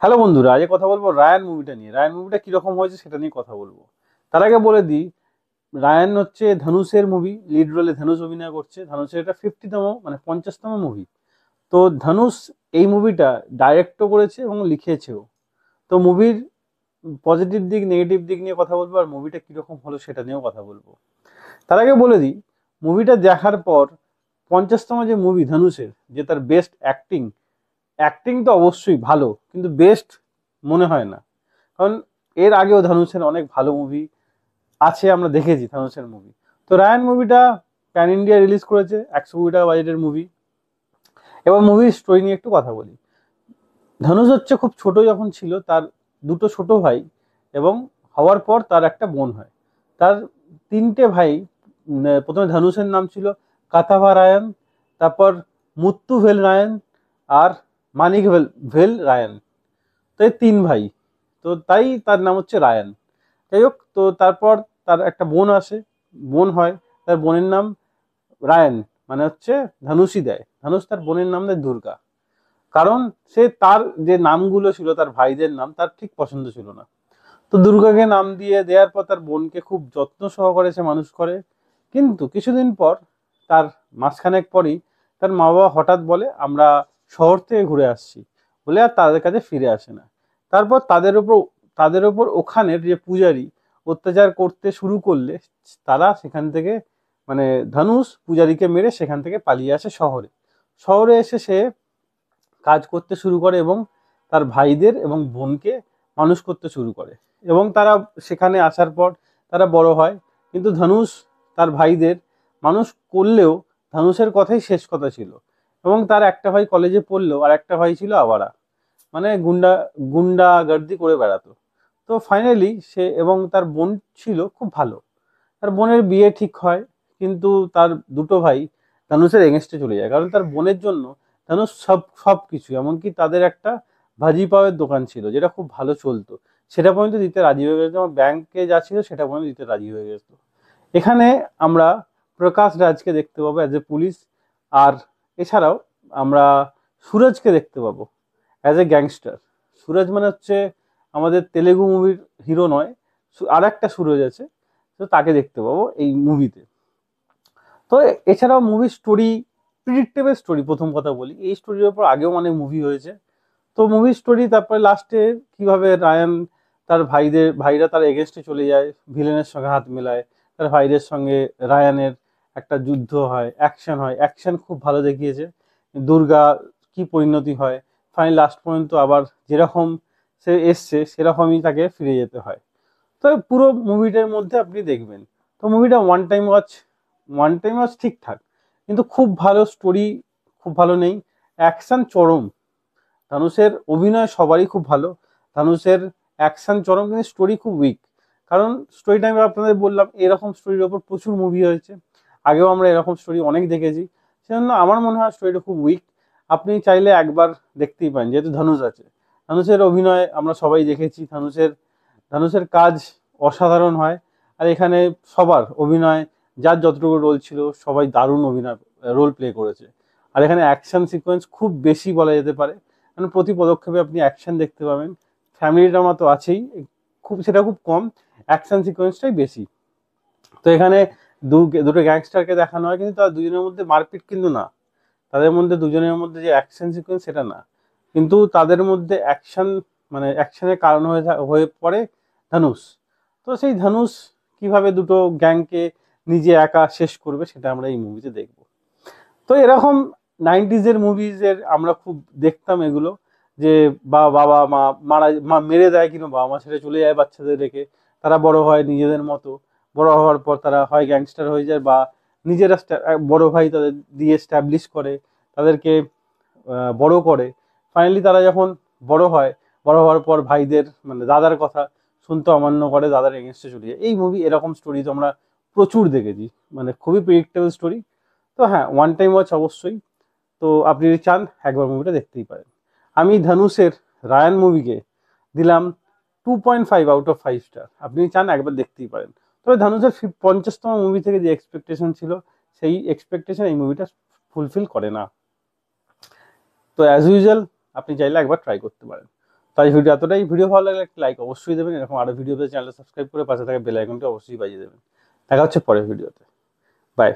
hello বন্ধুরা আজকে কথা বলবো রায়ান মুভিটা নিয়ে রায়ান মুভিটা কীরকম হয়েছে সেটা নিয়ে কথা বলবো তার আগে বলে দিই রায়ান হচ্ছে ধনুষের মুভি লিড রোলে ধনুষ অভিনয় করছে ধনুষের এটা ফিফটিতম মানে পঞ্চাশতম মুভি তো ধনুষ এই মুভিটা ডাইরেক্টও করেছে এবং লিখেছেও তো মুভির পজিটিভ দিক নেগেটিভ দিক নিয়ে কথা বলবো আর মুভিটা কীরকম হলো সেটা নিয়েও কথা বলবো তার আগে বলে দিই মুভিটা দেখার পর পঞ্চাশতম যে মুভি ধনুষের যে তার বেস্ট অ্যাক্টিং অ্যাক্টিং তো অবশ্যই ভালো কিন্তু বেস্ট মনে হয় না কারণ এর আগেও ধানুষের অনেক ভালো মুভি আছে আমরা দেখেছি ধানুষের মুভি তো রায়ন মুভিটা প্যান ইন্ডিয়া রিলিজ করেছে একশো কোটি টাকা বাজেটের মুভি এবার মুভির স্টোরি নিয়ে একটু কথা বলি ধনুষ হচ্ছে খুব ছোট যখন ছিল তার দুটো ছোট ভাই এবং হওয়ার পর তার একটা বোন হয় তার তিনটে ভাই প্রথমে ধনুষের নাম ছিল কাতাভা রায়ন তারপর মুত্তুভেল রায়ন আর মানিক ভেল ভেল রায়ান তাই তিন ভাই তো তাই তার নাম হচ্ছে রায়ান যাই হোক তো তারপর তার একটা বোন আসে বোন হয় তার বোনের নাম রায়ান মানে হচ্ছে ধানুষই দেয় ধানুষ তার বোনের নাম দেয় দুর্গা কারণ সে তার যে নামগুলো ছিল তার ভাইদের নাম তার ঠিক পছন্দ ছিল না তো দুর্গাকে নাম দিয়ে দেওয়ার পর তার বোনকে খুব যত্ন সহকারে সে মানুষ করে কিন্তু কিছুদিন পর তার মাসখানেক পরই তার মা বাবা হঠাৎ বলে আমরা শহর থেকে ঘুরে আসছি বলে আর তাদের কাছে ফিরে আসে না তারপর তাদের ওপর তাদের ওপর ওখানের যে পূজারি অত্যাচার করতে শুরু করলে তারা সেখান থেকে মানে ধনুষ পূজারীকে মেরে সেখান থেকে পালিয়ে আসে শহরে শহরে এসে সে কাজ করতে শুরু করে এবং তার ভাইদের এবং বোনকে মানুষ করতে শুরু করে এবং তারা সেখানে আসার পর তারা বড় হয় কিন্তু ধনুষ তার ভাইদের মানুষ করলেও ধনুষের কথাই শেষ কথা ছিল এবং তার একটা ভাই কলেজে পড়লো আর একটা ভাই ছিল আবারা মানে গুন্ডা গুন্ডা গার্দি করে বেড়াতো তো ফাইনালি সে এবং তার বোন ছিল খুব ভালো তার বোনের বিয়ে ঠিক হয় কিন্তু তার দুটো ভাই ধানুষের এগেনস্টে চলে যায় কারণ তার বোনের জন্য ধানুষ সব সব কিছু এমনকি তাদের একটা ভাজি পাওয়ের দোকান ছিল যেটা খুব ভালো চলতো সেটা পর্যন্ত দিতে রাজি হয়ে গেছে আমার ব্যাংকে যা ছিল সেটা পর্যন্ত দিতে রাজি হয়ে গেছে এখানে আমরা প্রকাশ রাজকে দেখতে পাবো অ্যাজ এ পুলিশ আর এছাড়াও আমরা সুরজকে দেখতে পাবো অ্যাজ এ গ্যাংস্টার সুরজ মানে হচ্ছে আমাদের তেলেগু মুভির হিরো নয় আর একটা সুরজ আছে তো তাকে দেখতে পাবো এই মুভিতে তো এছাড়াও মুভির স্টোরি প্রিডিক্টেবল স্টোরি প্রথম কথা বলি এই স্টোরির ওপর আগেও অনেক মুভি হয়েছে তো মুভি স্টোরি তারপরে লাস্টে কিভাবে রায়ান তার ভাইদের ভাইরা তার এগেনস্টে চলে যায় ভিলেনের সঙ্গে হাত মেলায় তার ভাইদের সঙ্গে রায়ানের একটা যুদ্ধ হয় অ্যাকশন হয় অ্যাকশন খুব ভালো দেখিয়েছে দুর্গা কি পরিণতি হয় ফাইনাল লাস্ট পর্যন্ত আবার যেরকম সে এসছে সেরকমই তাকে ফিরে যেতে হয় তো পুরো মুভিটার মধ্যে আপনি দেখবেন তো মুভিটা one time watch one time watch ঠিকঠাক কিন্তু খুব ভালো স্টোরি খুব ভালো নেই অ্যাকশান চরম ধানুষের অভিনয় সবারই খুব ভালো ধানুষের অ্যাকশান চরম কিন্তু স্টোরি খুব উইক কারণ স্টোরিটা আমি আপনাদের বললাম এরকম স্টোরির ওপর প্রচুর মুভি হয়েছে আগেও আমরা এরকম স্টোরি অনেক দেখেছি সেজন্য আমার মনে হয় স্টোরিটা খুব উইক আপনি চাইলে একবার দেখতেই পান যেহেতু ধনুষ আছে ধনুষের অভিনয় আমরা সবাই দেখেছি ধনুষের ধনুষের কাজ অসাধারণ হয় আর এখানে সবার অভিনয় যার যতটুকু রোল ছিল সবাই দারুণ অভিনয় রোল প্লে করেছে আর এখানে অ্যাকশন সিকোয়েন্স খুব বেশি বলা যেতে পারে কারণ প্রতি পদক্ষেপে আপনি অ্যাকশন দেখতে পাবেন ফ্যামিলি ড্রামা তো আছেই খুব সেটা খুব কম অ্যাকশন সিকোয়েন্সটাই বেশি তো এখানে দুটো গ্যাংস্টারকে দেখানো হয় কিন্তু তার দুজনের মধ্যে মারপিট কিন্তু না তাদের মধ্যে দুজনের মধ্যে যে অ্যাকশন সিকুয়েন্স সেটা না কিন্তু তাদের মধ্যে অ্যাকশন মানে অ্যাকশনের কারণ হয়ে হয়ে পড়ে ধনুষ তো সেই ধনুষ কিভাবে দুটো গ্যাংকে নিজে একা শেষ করবে সেটা আমরা এই মুভিতে দেখব তো এরকম নাইনটিজের মুভিজের আমরা খুব দেখতাম এগুলো যে বা বাবা মা মারা মা মেরে দেয় কিনা বাবা মা ছেড়ে চলে যায় বাচ্চাদের রেখে তারা বড় হয় নিজেদের মতো বড় হওয়ার পর তারা হয় গ্যাংস্টার হয়ে যায় বা নিজেরা বড় ভাই তাদের দিয়ে স্ট্যাবলিশ করে তাদেরকে বড় করে ফাইনালি তারা যখন বড় হয় বড় হওয়ার পর ভাইদের মানে দাদার কথা শুনতে অমান্য করে দাদার এগেনস্টে চলে যায় এই মুভি এরকম স্টোরি তো আমরা প্রচুর দেখেছি মানে খুবই প্রিডিক্টেবল স্টোরি তো হ্যাঁ ওয়ান টাইম ওয়াচ অবশ্যই তো আপনি যদি চান একবার মুভিটা দেখতেই পারেন আমি ধনুষের রায়ান মুভিকে দিলাম two point five out of five star আপনি চান একবার দেখতেই পারেন তবে ধানুষের পঞ্চাশতম মুভি থেকে যে এক্সপেকটেশন ছিল সেই এক্সপেকটেশন এই মুভিটা ফুলফিল করে না তো অ্যাজ ইউজুয়াল আপনি চাইলে একবার ট্রাই করতে পারেন তাই ভিডিও এতটাই ভিডিও ভালো লাগলে একটা লাইক অবশ্যই দেবেন এরকম আরও ভিডিও চ্যানেলটা সাবস্ক্রাইব করে পাশে থাকা বেল আইকনটি অবশ্যই বাজিয়ে দেবেন দেখা হচ্ছে পরের ভিডিওতে বাই